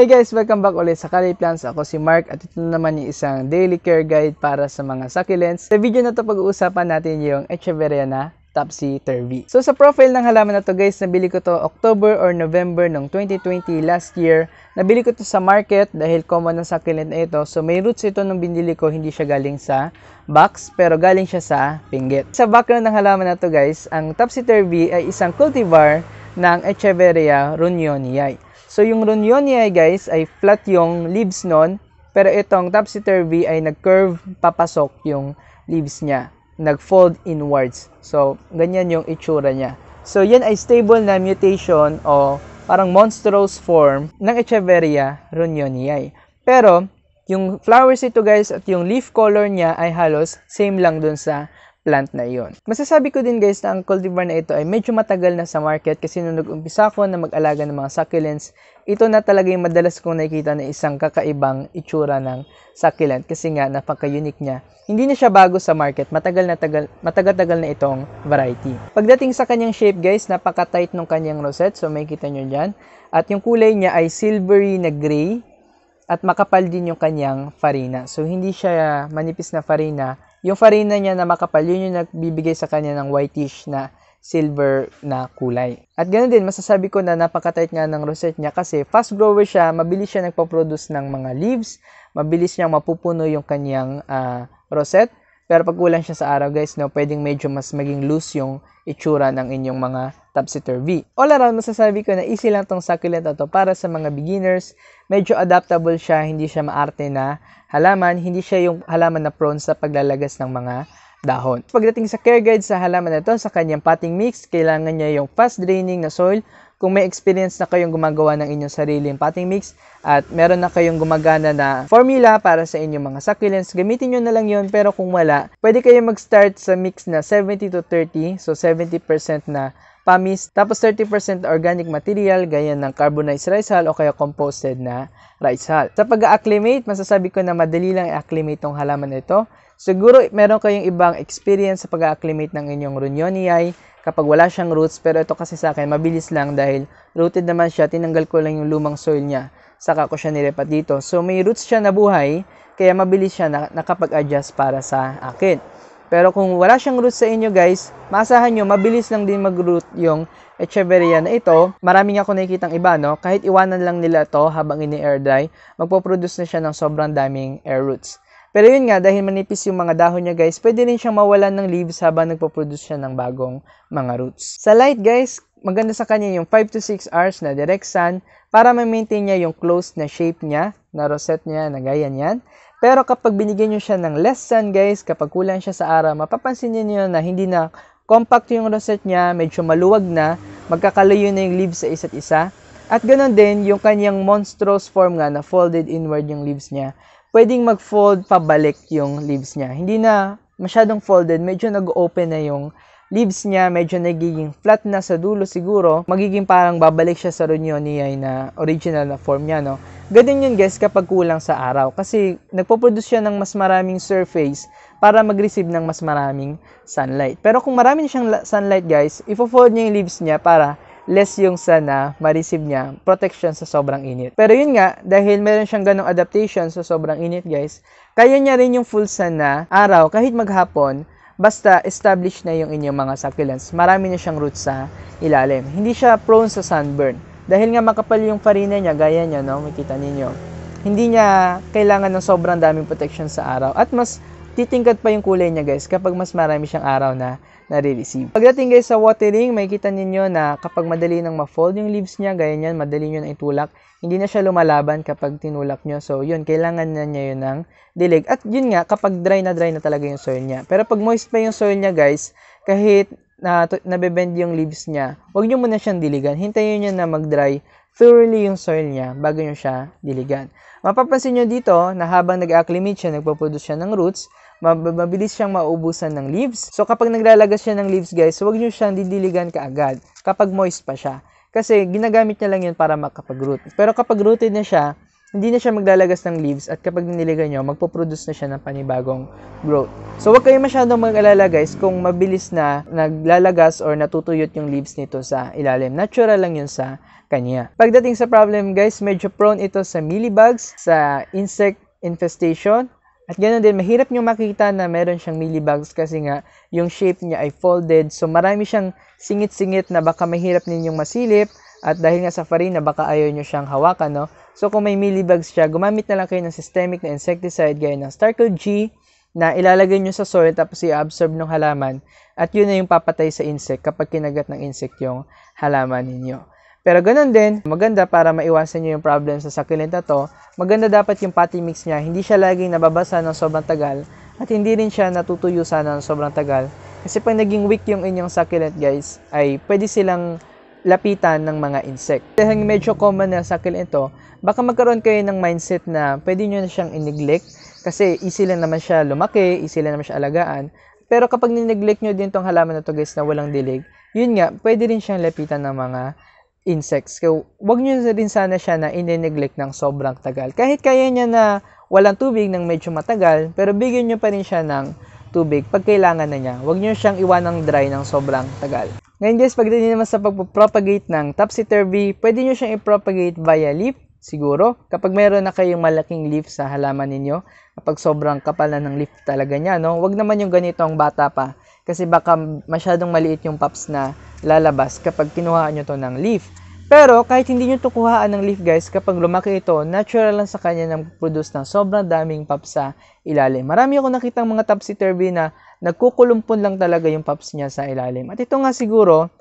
Hey guys, welcome back ulit sa Kali Plants. Ako si Mark at ito naman yung isang daily care guide para sa mga succulents. Sa video na to pag-uusapan natin yung Echeveria na topsy-turvy. So sa profile ng halaman na to guys, nabili ko to October or November ng 2020 last year. Nabili ko to sa market dahil common ng succulent na ito. So may roots ito nung binili ko, hindi siya galing sa box pero galing siya sa pinggit. Sa background ng halaman na to guys, ang topsy-turvy ay isang cultivar ng Echeveria runioniae. So yung Ronyonia guys ay flat yung leaves nun, pero itong topsy-turvy ay nag-curve papasok yung leaves niya. Nag-fold inwards. So ganyan yung itsura niya. So yan ay stable na mutation o parang monstrous form ng Echeveria ronioniae. Pero yung flowers ito guys at yung leaf color niya ay halos same lang dun sa plant na iyon. Masasabi ko din guys na ang cultivar na ito ay medyo matagal na sa market kasi nung nag-umpisa ko na mag-alaga ng mga succulents, ito na talaga yung madalas kong nakikita na isang kakaibang itsura ng succulent kasi nga napaka-unique niya. Hindi na siya bago sa market, matagal na tagal, matagal-tagal na itong variety. Pagdating sa kanyang shape guys, napaka-tight ng kanyang rosette so makikita nyo dyan. At yung kulay niya ay silvery na gray at makapal din yung kanyang farina. So hindi siya manipis na farina yung farina niya na makapal, yun yung nagbibigay sa kanya ng whitish na silver na kulay. At ganoon din, masasabi ko na napakatight nga ng rosette niya kasi fast grower siya, mabilis siya nagpa-produce ng mga leaves, mabilis niyang mapupuno yung kanyang uh, rosette, pero pag ulan siya sa araw guys, no, pwedeng medyo mas maging loose yung itsura ng inyong mga topsy-turvy. All around, masasabi ko na easy lang tong succulent na to para sa mga beginners. Medyo adaptable siya, hindi siya maarte na halaman, hindi siya yung halaman na prone sa paglalagas ng mga dahon. Pagdating sa care guide sa halaman na to, sa kanyang potting mix, kailangan niya yung fast draining na soil kung may experience na kayong gumagawa ng inyong sariling potting mix at meron na kayong gumagana na formula para sa inyong mga succulents, gamitin nyo na lang yon pero kung wala, pwede kayong mag-start sa mix na 70 to 30, so 70% na pamis, tapos 30% organic material, gaya ng carbonized rice hull o kaya composted na rice hull. Sa pag-acclimate, masasabi ko na madali lang i-acclimate tong halaman nito. Siguro meron kayong ibang experience sa pag-acclimate ng inyong Runyoniae kapag wala siyang roots, pero ito kasi sa akin mabilis lang dahil rooted naman siya, tinanggal ko lang yung lumang soil niya. Saka ko siya nirepat dito. So may roots siya na buhay, kaya mabilis siya na nakapag-adjust para sa akin. Pero kung wala siyang root sa inyo guys, masahan nyo mabilis lang din mag-root yung Echeveria na ito. Maraming ako nakikitang iba no, kahit iwanan lang nila to habang ini-air dry, magpo-produce na siya ng sobrang daming air roots. Pero yun nga, dahil manipis yung mga dahon niya guys, pwede rin siyang mawalan ng leaves habang nagpo-produce siya ng bagong mga roots. Sa light guys, maganda sa kanya yung 5 to 6 hours na direct sun para ma-maintain niya yung closed na shape niya, na rosette niya, na gaya niyan. Pero kapag binigyan nyo siya ng less sun guys, kapag kulang siya sa araw, mapapansin niyo na hindi na compact yung rosette niya, medyo maluwag na, magkakalayo na yung leaves sa isa't isa. At ganoon din yung kanyang monstrous form nga na folded inward yung leaves niya. Pwedeng mag-fold pabalik yung leaves niya. Hindi na masyadong folded, medyo nag-open na yung leaves niya medyo nagiging flat na sa dulo siguro, magiging parang babalik siya sa Runyoniae na original na form niya, no? Ganun yun guys kapag kulang sa araw kasi nagpo-produce siya ng mas maraming surface para mag-receive ng mas maraming sunlight. Pero kung marami siyang sunlight guys, ifo-fold niya yung leaves niya para less yung sana ma-receive niya protection sa sobrang init. Pero yun nga, dahil meron siyang ganong adaptation sa sobrang init guys, kaya niya rin yung full sun na araw kahit maghapon Basta established na yung inyong mga succulents. Marami na siyang roots sa ilalim. Hindi siya prone sa sunburn. Dahil nga makapal yung farina niya, gaya niya, no? makita ninyo. Hindi niya kailangan ng sobrang daming protection sa araw. At mas titingkad pa yung kulay niya guys kapag mas marami siyang araw na nare-receive. Pagdating guys sa watering, makikita ninyo na kapag madali nang ma-fold yung leaves niya, gaya niyan, madali nyo na itulak, hindi na siya lumalaban kapag tinulak nyo. So, yun, kailangan na niya yun ng dilig. At yun nga, kapag dry na dry na talaga yung soil niya. Pero pag moist pa yung soil niya guys, kahit na nabebend yung leaves niya, huwag nyo muna siyang diligan. Hintayin nyo na mag-dry thoroughly yung soil niya bago nyo siya diligan. Mapapansin nyo dito na habang nag-acclimate siya, nagpo-produce siya ng roots, mabilis siyang maubusan ng leaves. So kapag naglalagas siya ng leaves guys, huwag nyo siyang didiligan kaagad kapag moist pa siya. Kasi ginagamit niya lang yun para makapag-root. Pero kapag rooted na siya, hindi na siya maglalagas ng leaves at kapag niligan nyo, magpo-produce na siya ng panibagong growth. So, huwag kayo masyadong mag-alala guys kung mabilis na naglalagas or natutuyot yung leaves nito sa ilalim. Natural lang yun sa kanya. Pagdating sa problem guys, medyo prone ito sa mealybugs, sa insect infestation, at ganoon din, mahirap nyo makita na meron siyang mealybugs kasi nga yung shape niya ay folded. So marami siyang singit-singit na baka mahirap ninyong masilip at dahil nga sa farina baka ayaw nyo siyang hawakan. No? So kung may mealybugs siya, gumamit na lang kayo ng systemic na insecticide gaya ng Starkle G na ilalagay nyo sa soil tapos i-absorb ng halaman at yun na yung papatay sa insect kapag kinagat ng insect yung halaman ninyo. Pero ganun din, maganda para maiwasan nyo yung problem sa succulent na to, maganda dapat yung potty mix niya, hindi siya laging nababasa ng sobrang tagal at hindi rin siya natutuyo sana ng sobrang tagal. Kasi pag naging weak yung inyong succulent guys, ay pwede silang lapitan ng mga insect. Dahil medyo common na sa akin ito, baka magkaroon kayo ng mindset na pwede nyo na siyang ineglect kasi easy lang naman siya lumaki, easy lang naman siya alagaan. Pero kapag nineglect nyo din tong halaman na to guys na walang dilig, yun nga, pwede rin siyang lapitan ng mga insects. Kaya wag nyo rin sana siya na ineneglect ng sobrang tagal. Kahit kaya niya na walang tubig ng medyo matagal, pero bigyan nyo pa rin siya ng tubig pag kailangan na niya. Huwag nyo siyang iwanang dry ng sobrang tagal. Ngayon guys, pagdating naman sa pagpropagate ng topsy-turvy, pwede nyo siyang i-propagate via leaf, siguro. Kapag mayroon na kayong malaking leaf sa halaman ninyo, kapag sobrang kapal na ng leaf talaga niya, no? Huwag naman yung ganitong bata pa. Kasi baka masyadong maliit yung pups na lalabas kapag kinuhaan nyo to ng leaf. Pero kahit hindi nyo ito kuhaan ng leaf guys, kapag lumaki ito, natural lang sa kanya na mag-produce ng sobrang daming pups sa ilalim. Marami ako nakitang mga topsy-turvy na nagkukulumpon lang talaga yung pups niya sa ilalim. At ito nga siguro,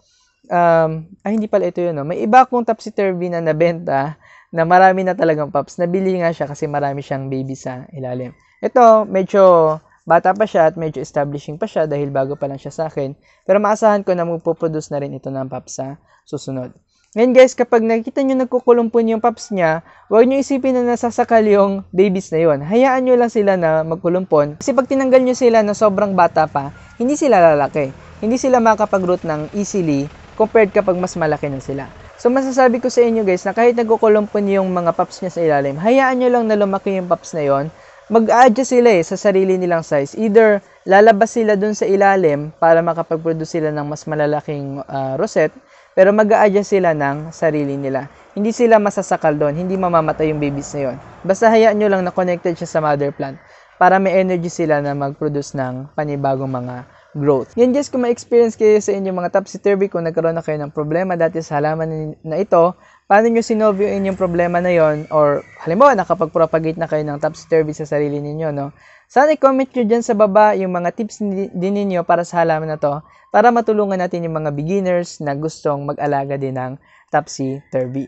um, ay hindi pala ito yun. No? May iba akong topsy-turvy na nabenta na marami na talagang pups. Nabili nga siya kasi marami siyang baby sa ilalim. Ito, medyo bata pa siya at medyo establishing pa siya dahil bago pa lang siya sa akin. Pero maasahan ko na magpo-produce na rin ito ng pups sa susunod. Ngayon guys, kapag nakita nyo nagkukulumpuan yung pups niya, huwag nyo isipin na nasasakal yung babies na yon. Hayaan nyo lang sila na magkulumpon. Kasi pag tinanggal nyo sila na sobrang bata pa, hindi sila lalaki. Hindi sila makakapag-root ng easily compared kapag mas malaki na sila. So masasabi ko sa inyo guys na kahit nagkukulumpon yung mga pups niya sa ilalim, hayaan nyo lang na lumaki yung pups na yon. Mag-adjust sila eh sa sarili nilang size. Either lalabas sila dun sa ilalim para makapag-produce sila ng mas malalaking uh, rosette, pero mag adjust sila ng sarili nila. Hindi sila masasakal doon, hindi mamamatay yung babies na yun. Basta hayaan nyo lang na connected siya sa mother plant para may energy sila na mag-produce ng panibagong mga growth. Yan guys, kung ma-experience kayo sa inyong mga topsy-turvy, kung nagkaroon na kayo ng problema dati sa halaman na ito, paano nyo sinolve yung inyong problema na yon or halimbawa nakapag-propagate na kayo ng topsy-turvy sa sarili ninyo, no? Sana i-comment nyo dyan sa baba yung mga tips din ninyo para sa halaman na to para matulungan natin yung mga beginners na gustong mag-alaga din ng topsy-turvy.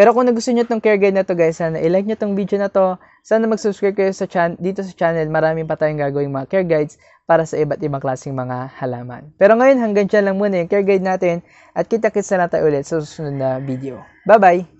Pero kung nagustuhan nyo itong care guide na to guys, sana i-like nyo itong video na to. Sana mag-subscribe kayo sa chan dito sa channel. Maraming pa tayong gagawing mga care guides para sa iba't ibang klaseng mga halaman. Pero ngayon, hanggang dyan lang muna yung care guide natin at kita-kits na tayo ulit sa susunod na video. Bye-bye!